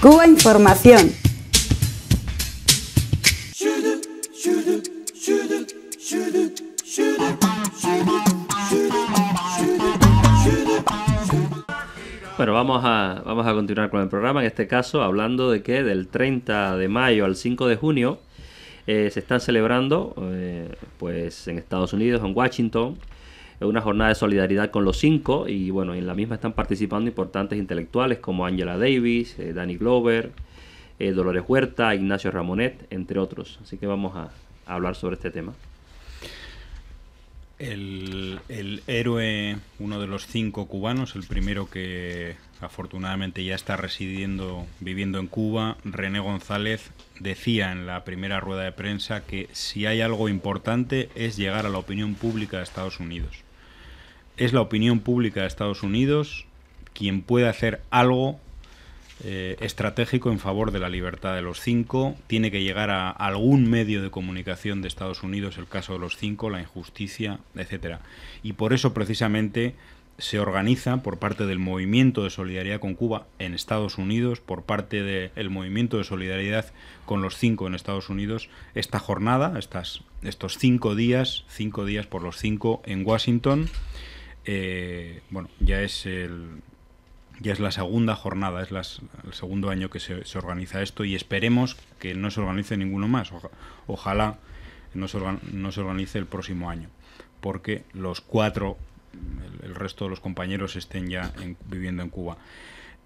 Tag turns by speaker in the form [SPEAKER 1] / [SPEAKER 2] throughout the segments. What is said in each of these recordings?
[SPEAKER 1] Cuba Información.
[SPEAKER 2] Bueno, vamos a, vamos a continuar con el programa, en este caso hablando de que del 30 de mayo al 5 de junio eh, se están celebrando eh, pues en Estados Unidos, en Washington, es una jornada de solidaridad con los cinco y bueno, en la misma están participando importantes intelectuales como Angela Davis, eh, Danny Glover, eh, Dolores Huerta, Ignacio Ramonet, entre otros. Así que vamos a,
[SPEAKER 1] hablar sobre este tema. El, el, héroe, uno de los cinco cubanos, el primero que afortunadamente ya está residiendo, viviendo en Cuba, René González, decía en la primera rueda de prensa que si hay algo importante es llegar a la opinión pública de Estados Unidos es la opinión pública de Estados Unidos quien puede hacer algo eh, estratégico en favor de la libertad de los cinco. Tiene que llegar a algún medio de comunicación de Estados Unidos el caso de los cinco, la injusticia, etcétera. Y por eso precisamente se organiza por parte del Movimiento de Solidaridad con Cuba en Estados Unidos, por parte del Movimiento de Solidaridad con los cinco en Estados Unidos, esta jornada, estas, estos cinco días, cinco días por los cinco en Washington. Eh, bueno, ya es el, ya es la segunda jornada, es el segundo año que se, organiza esto y esperemos que no se organice ninguno más. ojalá no se, no se, organice el próximo año, porque los cuatro, el, resto de los compañeros estén ya viviendo en Cuba.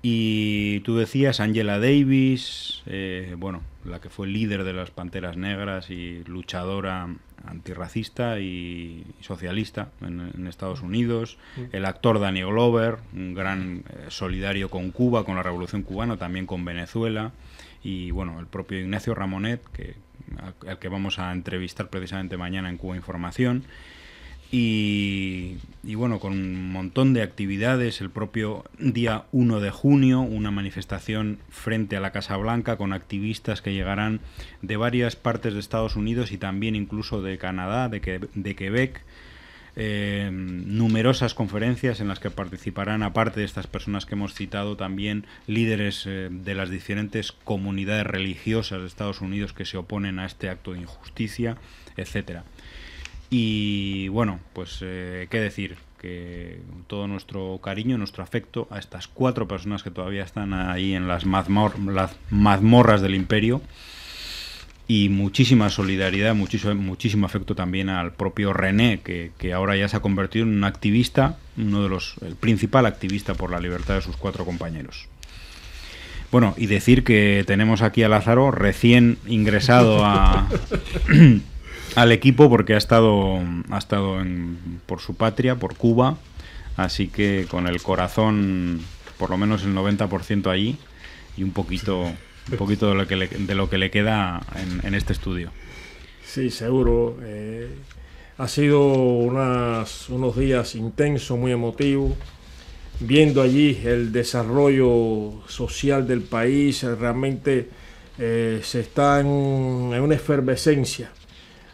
[SPEAKER 1] Y tú decías Angela Davis, eh, bueno, la que fue líder de las Panteras Negras y luchadora antirracista y socialista en, Estados Unidos. El actor Daniel Glover, un gran eh, solidario con Cuba, con la Revolución Cubana, también con Venezuela. Y bueno, el propio Ignacio Ramonet, que, al que vamos a entrevistar precisamente mañana en Cuba Información. Y, bueno, con un montón de actividades. El propio día 1 de junio, una manifestación frente a la Casa Blanca con activistas que llegarán de varias partes de Estados Unidos y también incluso de Canadá, de, Quebec. Eh, numerosas conferencias en las que participarán, aparte de estas personas que hemos citado, también líderes eh, de las diferentes comunidades religiosas de Estados Unidos que se oponen a este acto de injusticia, etcétera. Y bueno, pues eh, qué decir, que todo nuestro cariño, nuestro afecto a estas cuatro personas que todavía están ahí en las, las mazmorras del imperio. Y muchísima solidaridad, muchísimo, muchísimo afecto también al propio René, que, que, ahora ya se ha convertido en un activista, uno de los, el principal activista por la libertad de sus cuatro compañeros. Bueno, y decir que tenemos aquí a Lázaro, recién ingresado a, al equipo porque ha estado, ha estado por su patria, por Cuba, así que con el corazón por lo menos el 90% allí y un poquito, un poquito de, lo que le, de lo que le queda en, este estudio. Sí,
[SPEAKER 3] seguro. Eh, ha sido unas, unos días intensos, muy emotivos, viendo allí el desarrollo social del país, realmente eh, se está en una efervescencia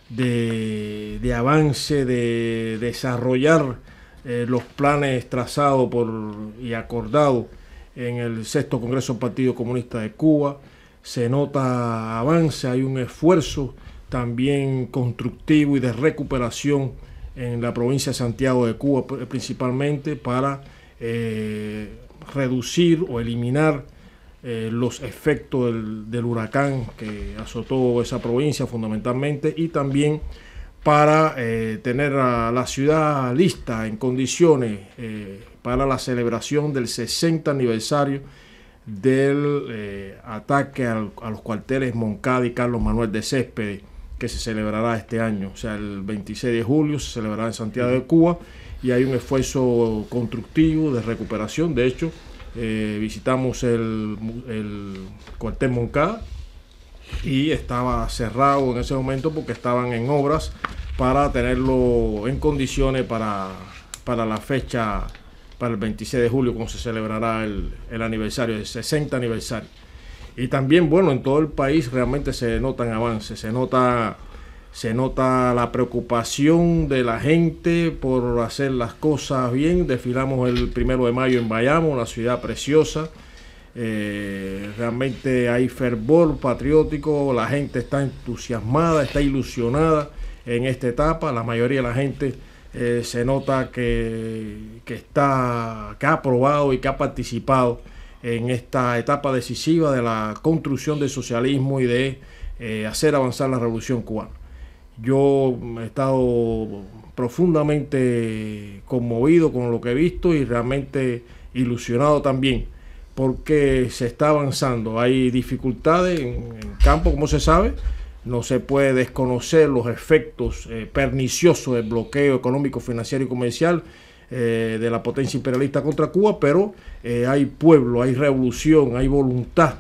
[SPEAKER 3] de, avance, de desarrollar eh, los planes trazados por, y acordados en el sexto Congreso del Partido Comunista de Cuba. Se nota avance, hay un esfuerzo también constructivo y de recuperación en la provincia de Santiago de Cuba principalmente para eh, reducir o eliminar eh, los efectos del, huracán que azotó esa provincia fundamentalmente y también para eh, tener a la ciudad lista en condiciones eh, para la celebración del 60 aniversario del ataque a los cuarteles Moncada y Carlos Manuel de Céspedes que se celebrará este año, o sea, el 26 de julio se celebrará en Santiago de Cuba y hay un esfuerzo constructivo de recuperación, de hecho, eh, visitamos el, el cuartel Moncada y estaba cerrado en ese momento porque estaban en obras para tenerlo en condiciones para, para la fecha, para el 26 de julio, cuando se celebrará el, el aniversario, el 60 aniversario. Y también, bueno, en todo el país realmente se notan avances, se nota se nota la preocupación de la gente por hacer las cosas bien. Desfilamos el primero de mayo en Bayamo, una ciudad preciosa. Eh, realmente hay fervor patriótico, la gente está entusiasmada, está ilusionada en esta etapa. La mayoría de la gente eh, se nota que, está, ha aprobado y que ha participado en esta etapa decisiva de la construcción del socialismo y de eh, hacer avanzar la revolución cubana. Yo he estado profundamente conmovido con lo que he visto y realmente ilusionado también porque se está avanzando. Hay dificultades en el campo, como se sabe. No se puede desconocer los efectos eh, perniciosos del bloqueo económico, financiero y comercial eh, de la potencia imperialista contra Cuba, pero eh, hay pueblo, hay revolución, hay voluntad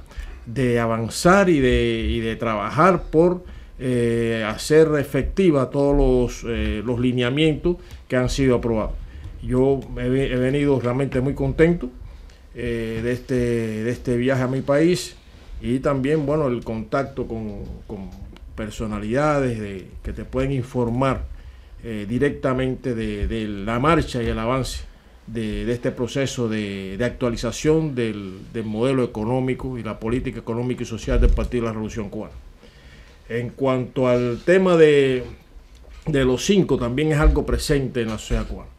[SPEAKER 3] de avanzar y de trabajar por eh, hacer efectiva todos eh, los, lineamientos que han sido aprobados. Yo he, venido realmente muy contento eh, de, este, de este viaje a mi país y también, bueno, el contacto con, personalidades que te pueden informar directamente de, la marcha y el avance de, este proceso de, actualización del, del modelo económico y la política económica y social del Partido de la Revolución Cubana. En cuanto al tema de, los cinco, también es algo presente en la sociedad cubana.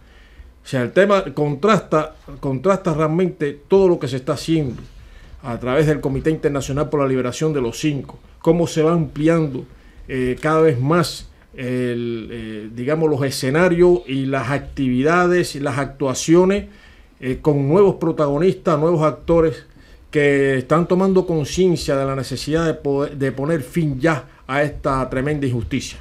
[SPEAKER 3] O sea, el tema contrasta, contrasta realmente todo lo que se está haciendo a través del Comité Internacional por la Liberación de los Cinco, cómo se va ampliando eh, cada vez más eh, digamos, los escenarios y las actividades y las actuaciones eh, con nuevos protagonistas, nuevos actores que están tomando conciencia de la necesidad de, de poner fin ya a esta tremenda injusticia.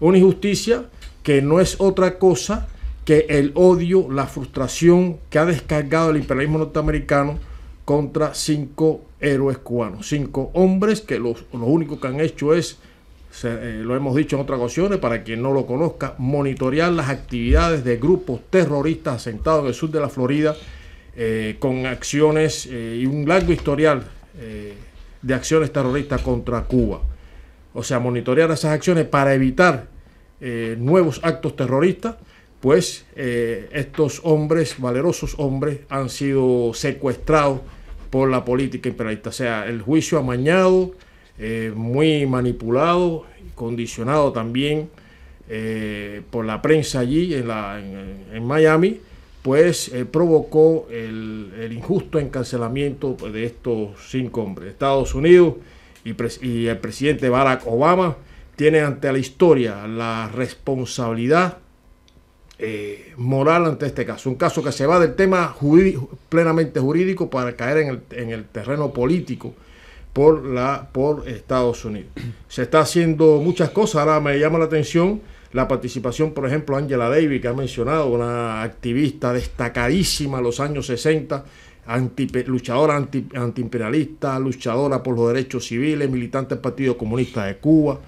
[SPEAKER 3] Una injusticia que no es otra cosa que el odio, la frustración que ha descargado el imperialismo norteamericano contra cinco héroes cubanos, cinco hombres que lo único que han hecho es, eh, lo hemos dicho en otras ocasiones, para quien no lo conozca, monitorear las actividades de grupos terroristas asentados en el sur de la Florida eh, con acciones eh, y un largo historial eh, de acciones terroristas contra Cuba. O sea, monitorear esas acciones para evitar nuevos actos terroristas, pues estos hombres, valerosos hombres, han sido secuestrados por la política imperialista. O sea, el juicio amañado, muy manipulado, condicionado también por la prensa allí en Miami pues eh, provocó el, injusto encarcelamiento de estos cinco hombres. Estados Unidos y, el presidente Barack Obama tienen ante la historia la responsabilidad eh, moral ante este caso. Un caso que se va del tema plenamente jurídico para caer en el, en el, terreno político por, la, por Estados Unidos. Se está haciendo muchas cosas. Ahora me llama la atención la participación, por ejemplo, Angela Davis, que ha mencionado, una activista destacadísima en los años 60, luchadora anti, antiimperialista, luchadora por los derechos civiles, militante del Partido Comunista de Cuba,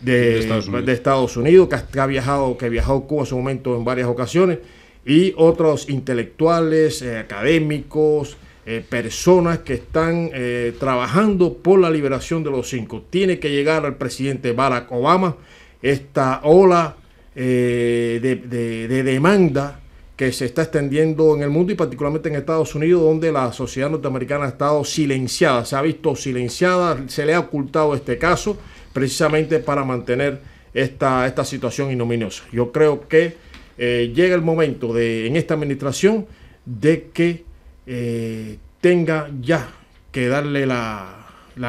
[SPEAKER 3] de, Estados, Unidos. que, ha viajado, que viajado a Cuba en su momento en varias ocasiones, y otros intelectuales, eh, académicos, eh, personas que están eh, trabajando por la liberación de los cinco. Tiene que llegar al presidente Barack Obama esta ola eh, de, demanda que se está extendiendo en el mundo y particularmente en Estados Unidos, donde la sociedad norteamericana ha estado silenciada, se ha visto silenciada, se le ha ocultado este caso precisamente para mantener esta, esta situación ignominiosa. Yo creo que eh, llega el momento de, en esta administración de que eh, tenga ya que darle la,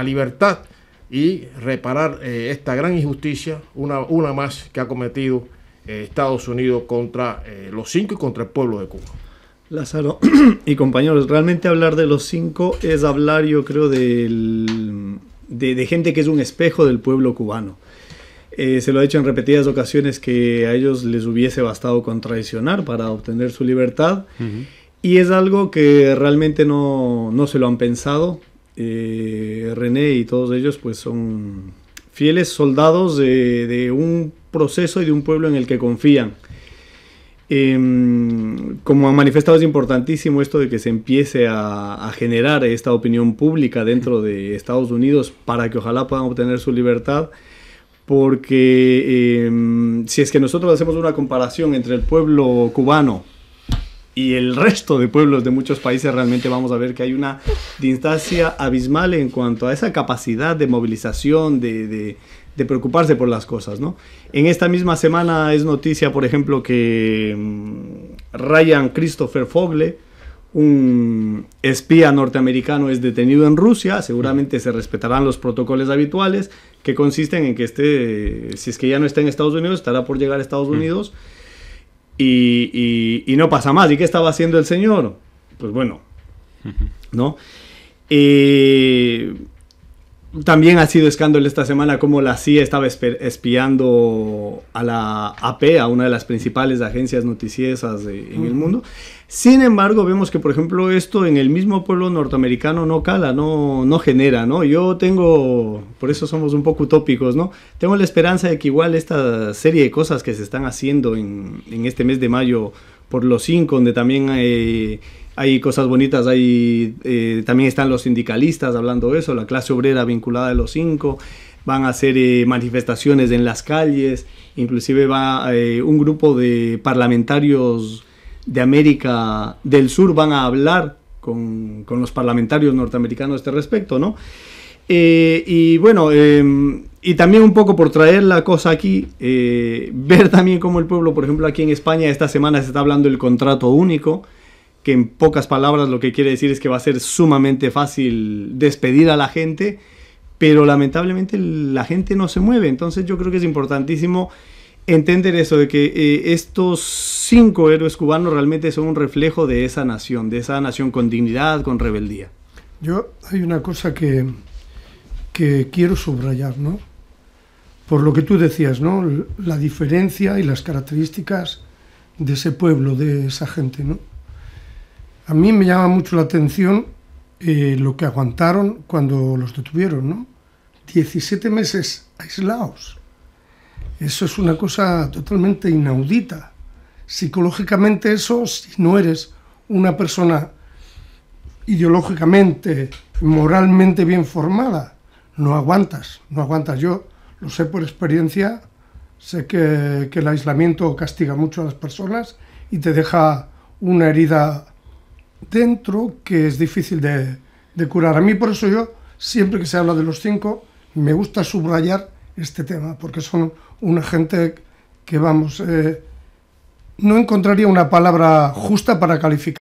[SPEAKER 3] libertad y reparar esta gran injusticia, una, una más que ha cometido eh, Estados Unidos contra eh, los cinco y contra el pueblo de Cuba.
[SPEAKER 2] Lázaro y compañeros, realmente hablar de los cinco es hablar, yo creo, del, de, gente que es un espejo del pueblo cubano. Eh, se lo ha dicho en repetidas ocasiones que a ellos les hubiese bastado con traicionar para obtener su libertad. Y es algo que realmente no, se lo han pensado. René y todos ellos pues son fieles soldados de, un proceso y de un pueblo en el que confían. Em, como han manifestado, es importantísimo esto de que se empiece a, generar esta opinión pública dentro de Estados Unidos para que ojalá puedan obtener su libertad, porque em, si es que nosotros hacemos una comparación entre el pueblo cubano y el resto de pueblos de muchos países realmente vamos a ver que hay una distancia abismal en cuanto a esa capacidad de movilización, de, preocuparse por las cosas. ¿no? En esta misma semana es noticia, por ejemplo, que mm, Ryan Christopher Fogle, un espía norteamericano es detenido en Rusia, seguramente se respetarán los protocolos habituales que consisten en que este, si es que ya no está en Estados Unidos, estará por llegar a Estados mm. Unidos y, no pasa más. ¿Y qué estaba haciendo el Señor? Pues bueno, ¿no? Eh, también ha sido escándalo esta semana como la CIA estaba espiando a la AP, a una de las principales agencias noticiesas en el mundo. Sin embargo, vemos que, por ejemplo, esto en el mismo pueblo norteamericano no cala, no, no genera, ¿no? Yo tengo, por eso somos un poco utópicos, ¿no? Tengo la esperanza de que igual esta serie de cosas que se están haciendo en, este mes de mayo por los cinco, donde también... hay hay cosas bonitas, hay, eh, también están los sindicalistas hablando de eso, la clase obrera vinculada a los cinco, van a hacer eh, manifestaciones en las calles, inclusive va eh, un grupo de parlamentarios de América del Sur van a hablar con, los parlamentarios norteamericanos a este respecto, ¿no? y bueno, em, y también un poco por traer la cosa aquí, ver también cómo el pueblo, por ejemplo, aquí en España esta semana se está hablando del contrato único, que en pocas palabras lo que quiere decir es que va a ser sumamente fácil despedir a la gente, pero lamentablemente la gente no se mueve. Entonces yo creo que es importantísimo entender eso, de que eh, estos cinco héroes cubanos realmente son un reflejo de esa nación, de esa nación con dignidad, con rebeldía.
[SPEAKER 4] Yo hay una cosa que, que quiero subrayar, ¿no? Por lo que tú decías, ¿no? La diferencia y las características de ese pueblo, de esa gente, ¿no? A mí me llama mucho la atención eh, lo que aguantaron cuando los detuvieron, ¿no? 17 meses aislados. Eso es una cosa totalmente inaudita. Psicológicamente eso, si no eres una persona ideológicamente, moralmente bien formada, no aguantas, no aguantas. Yo lo sé por experiencia, sé que, que el aislamiento castiga mucho a las personas y te deja una herida dentro que es difícil de, curar. A mí por eso yo, siempre que se habla de los cinco, me gusta subrayar este tema, porque son una gente
[SPEAKER 3] que, vamos, eh, no encontraría una palabra justa para calificar.